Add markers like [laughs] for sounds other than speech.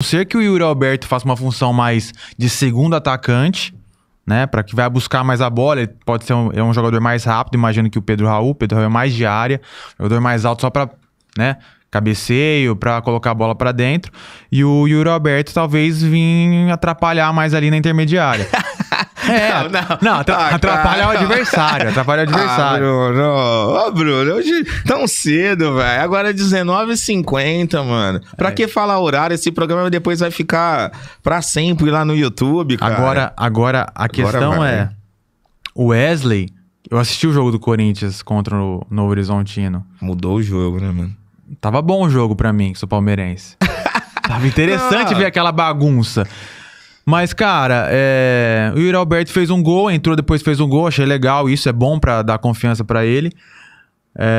não ser que o Yuri Alberto faça uma função mais de segundo atacante, né? Para que vai buscar mais a bola. Ele pode ser um, é um jogador mais rápido, imagino que o Pedro Raul. Pedro Raul é mais de área, jogador mais alto só para, né? Cabeceio, para colocar a bola para dentro. E o Yuri Alberto talvez vim atrapalhar mais ali na intermediária. [laughs] É, não, não. não atra ah, cara. o adversário, atrapalha o ah, adversário. Ah, Bruno, ô oh, Bruno, hoje tão cedo, velho. Agora é 19h50, mano. Pra é. que falar horário? Esse programa depois vai ficar pra sempre lá no YouTube, cara. Agora, agora a questão agora é... O Wesley... Eu assisti o jogo do Corinthians contra o Novo Horizontino. Mudou o jogo, né, mano? Tava bom o jogo pra mim, que sou palmeirense. [laughs] Tava interessante ver aquela bagunça. Mas, cara, é... o Yuri Alberto fez um gol, entrou, depois fez um gol, achei legal, isso é bom para dar confiança para ele. É...